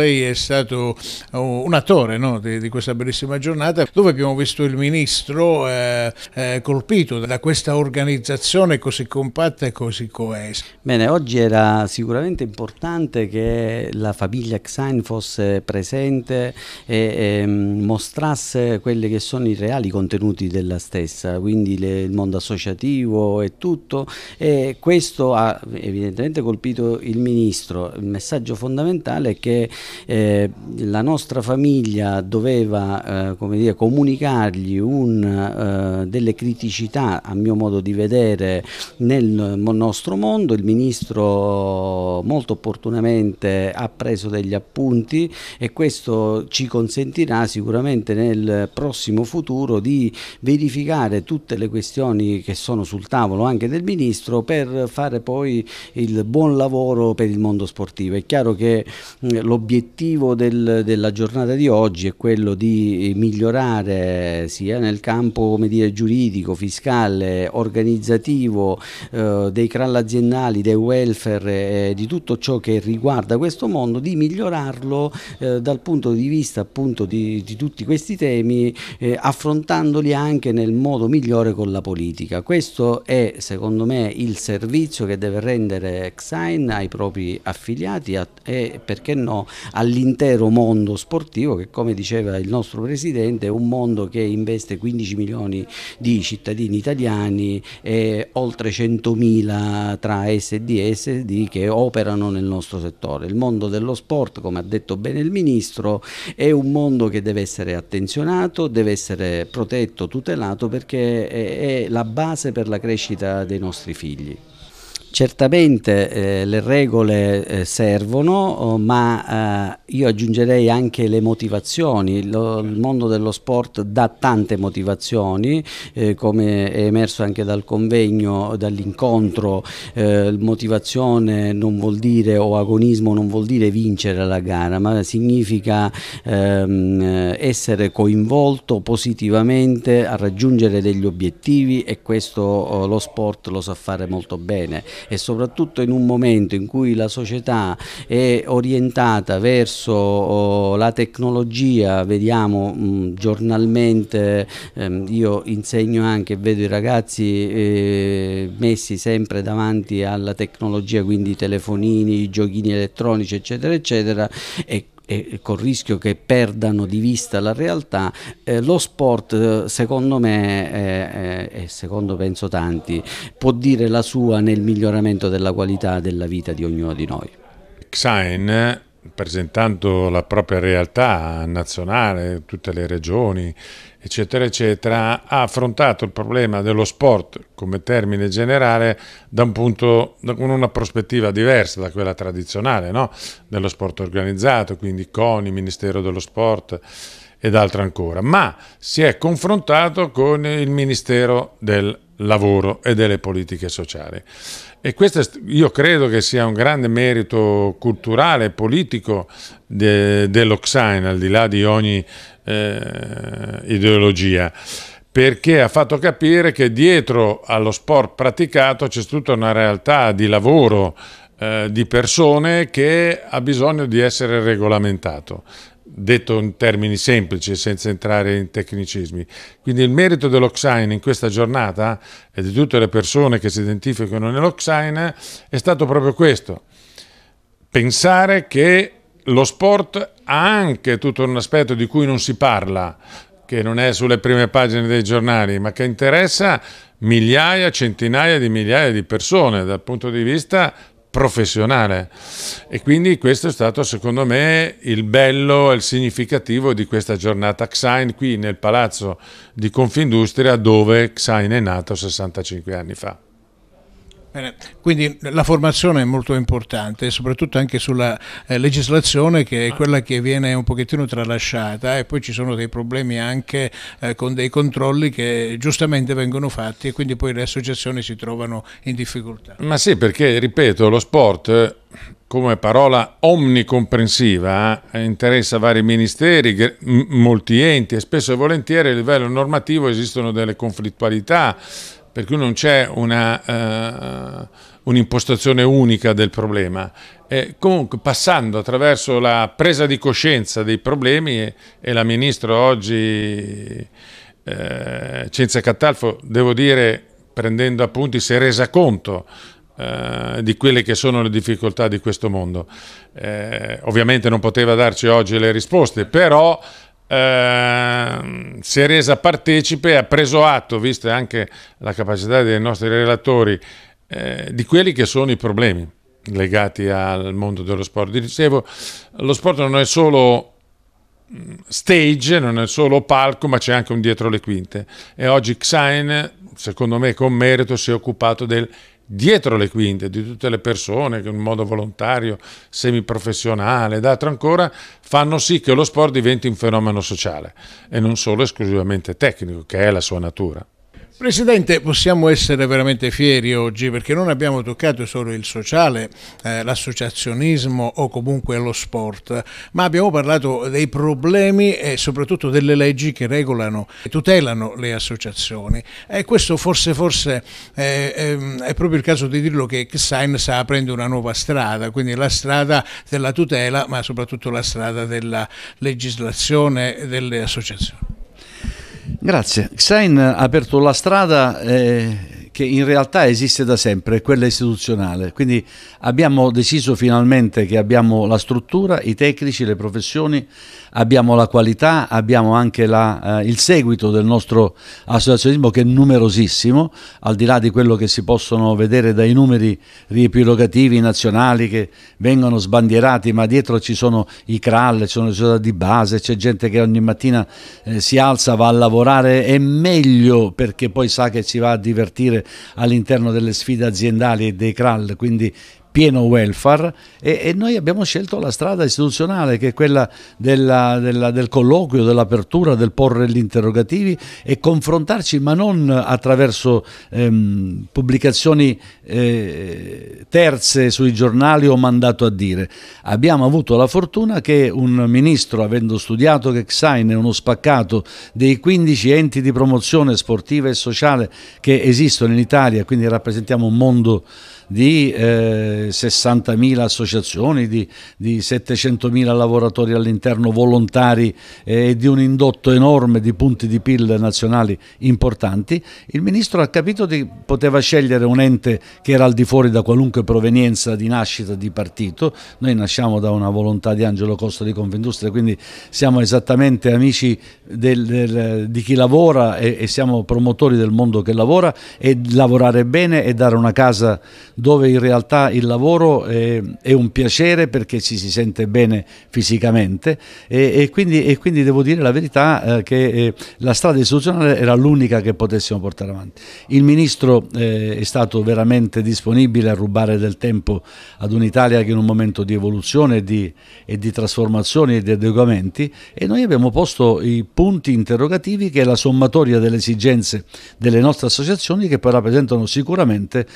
lei è stato uh, un attore no? di, di, questa bellissima giornata dove abbiamo visto il ministro eh, eh, colpito da questa organizzazione così compatta e così coesa. Bene, oggi era sicuramente importante che la famiglia Xain fosse presente e, e ehm, mostrasse quelli che sono i reali contenuti della stessa, quindi le, il mondo associativo e tutto e questo ha evidentemente colpito il ministro. Il messaggio fondamentale è che eh, la nostra famiglia doveva eh, dire, comunicargli un, eh, delle criticità, a mio modo di vedere, nel nostro mondo. Il Ministro molto opportunamente ha preso degli appunti e questo ci consentirà sicuramente nel prossimo futuro di verificare tutte le questioni che sono sul tavolo anche del Ministro per fare poi il buon lavoro per il mondo sportivo. È chiaro che mm, l'obiettivo l'obiettivo del, della giornata di oggi è quello di eh, migliorare sia nel campo come dire, giuridico, fiscale, organizzativo, eh, dei crall aziendali, del welfare, eh, di tutto ciò che riguarda questo mondo, di migliorarlo eh, dal punto di vista appunto di, di tutti questi temi, eh, affrontandoli anche nel modo migliore con la politica. Questo è secondo me il servizio che deve rendere Xain ai propri affiliati e perché no all'intero mondo sportivo che come diceva il nostro Presidente è un mondo che investe 15 milioni di cittadini italiani e oltre 100 mila tra SD e SD che operano nel nostro settore. Il mondo dello sport, come ha detto bene il Ministro, è un mondo che deve essere attenzionato, deve essere protetto, tutelato perché è la base per la crescita dei nostri figli. Certamente eh, le regole eh, servono, eh, ma eh, io aggiungerei anche le motivazioni. Lo, il mondo dello sport dà tante motivazioni, eh, come è emerso anche dal convegno, dall'incontro. Eh, motivazione non vuol dire o agonismo non vuol dire vincere la gara, ma significa ehm, essere coinvolto positivamente a raggiungere degli obiettivi e questo lo sport lo sa fare molto bene e soprattutto in un momento in cui la società è orientata verso oh, la tecnologia, vediamo mh, mm, giornalmente, ehm, io insegno anche, vedo i ragazzi eh, messi sempre davanti alla tecnologia, quindi telefonini, giochini elettronici eccetera eccetera e e col rischio che perdano di vista la realtà, eh, lo sport eh, secondo me e eh, eh, secondo penso tanti può dire la sua nel miglioramento della qualità della vita di ognuno di noi. Xain presentando la propria realtà nazionale, tutte le regioni, eccetera, eccetera, ha affrontato il problema dello sport come termine generale da un punto, con una prospettiva diversa da quella tradizionale, no? dello sport organizzato, quindi CONI, Ministero dello Sport, ed altre ancora, ma si è confrontato con il Ministero del Lavoro e delle Politiche Sociali. E questo io credo che sia un grande merito culturale e politico de, dell'Oxain, al di là di ogni eh, ideologia perché ha fatto capire che dietro allo sport praticato c'è tutta una realtà di lavoro eh, di persone che ha bisogno di essere regolamentato detto in termini semplici senza entrare in tecnicismi. Quindi il merito dell'Oxine in questa giornata e di tutte le persone che si identificano nell'Oxine è stato proprio questo, pensare che lo sport ha anche tutto un aspetto di cui non si parla, che non è sulle prime pagine dei giornali, ma che interessa migliaia, centinaia di migliaia di persone dal punto di vista professionale e quindi questo è stato secondo me il bello e il significativo di questa giornata Xain qui nel palazzo di Confindustria dove Xain è nato 65 anni fa. Bene, eh, quindi la formazione è molto importante, soprattutto anche sulla eh, legislazione che è quella che viene un pochettino tralasciata e poi ci sono dei problemi anche eh, con dei controlli che giustamente vengono fatti e quindi poi le associazioni si trovano in difficoltà. Ma sì, perché ripeto, lo sport come parola omnicomprensiva eh, interessa vari ministeri, molti enti e spesso e volentieri a livello normativo esistono delle conflittualità per cui non c'è una, uh, un'impostazione unica del problema. E comunque passando attraverso la presa di coscienza dei problemi e la ministra oggi, eh, Cinzia Cattalfo, devo dire, prendendo appunti, si è resa conto eh, di quelle che sono le difficoltà di questo mondo. Eh, ovviamente non poteva darci oggi le risposte, però Ehm, si è resa partecipe, ha preso atto, vista anche la capacità dei nostri relatori, eh, di quelli che sono i problemi legati al mondo dello sport. Dicevo, lo sport non è solo mm, stage, non è solo palco, ma c'è anche un dietro le quinte. E oggi Xain, secondo me con merito, si è occupato del dietro le quinte di tutte le persone che in modo volontario, semiprofessionale ed altro ancora fanno sì che lo sport diventi un fenomeno sociale e non solo esclusivamente tecnico, che è la sua natura. Presidente, possiamo essere veramente fieri oggi perché non abbiamo toccato solo il sociale, eh, l'associazionismo o comunque lo sport, ma abbiamo parlato dei problemi e soprattutto delle leggi che regolano e tutelano le associazioni. E questo forse, forse eh, ehm, è proprio il caso di dirlo che Xain sta aprendo una nuova strada, quindi la strada della tutela ma soprattutto la strada della legislazione delle associazioni. Grazie. Xain ha aperto la strada eh, che in realtà esiste da sempre, quella istituzionale. Quindi abbiamo deciso finalmente che abbiamo la struttura, i tecnici, le professioni, abbiamo la qualità, abbiamo anche la, eh, il seguito del nostro associazionismo che è numerosissimo, al di là di quello che si possono vedere dai numeri riepilogativi nazionali che vengono sbandierati, ma dietro ci sono i cralle, ci sono le società di base, c'è gente che ogni mattina eh, si alza, va a lavorare, è meglio perché poi sa che si va a divertire all'interno delle sfide aziendali e dei cralle, quindi pieno welfare e, e, noi abbiamo scelto la strada istituzionale che è quella della, della, del colloquio, dell'apertura, del porre gli interrogativi e confrontarci ma non attraverso ehm, pubblicazioni eh, terze sui giornali o mandato a dire. Abbiamo avuto la fortuna che un ministro, avendo studiato che Xain è uno spaccato dei 15 enti di promozione sportiva e sociale che esistono in Italia, quindi rappresentiamo un mondo di eh, 60.000 associazioni, di, di 700.000 lavoratori all'interno volontari eh, e di un indotto enorme di punti di PIL nazionali importanti, il Ministro ha capito che poteva scegliere un ente che era al di fuori da qualunque provenienza di nascita di partito, noi nasciamo da una volontà di Angelo Costa di Confindustria, quindi siamo esattamente amici del, del, di chi lavora e, e siamo promotori del mondo che lavora e lavorare bene e dare una casa dove in realtà il lavoro è, è, un piacere perché ci si sente bene fisicamente e, e, quindi, e quindi, devo dire la verità eh, che eh, la strada istituzionale era l'unica che potessimo portare avanti. Il Ministro eh, è stato veramente disponibile a rubare del tempo ad un'Italia che in un momento di evoluzione di, e di trasformazioni e di adeguamenti e noi abbiamo posto i punti interrogativi che è la sommatoria delle esigenze delle nostre associazioni che poi rappresentano sicuramente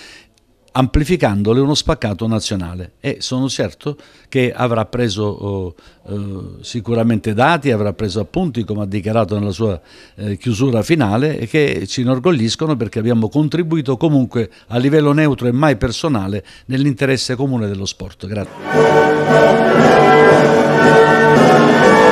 amplificandole uno spaccato nazionale e sono certo che avrà preso oh, eh, sicuramente dati, avrà preso appunti come ha dichiarato nella sua eh, chiusura finale e che ci inorgogliscono perché abbiamo contribuito comunque a livello neutro e mai personale nell'interesse comune dello sport. Grazie.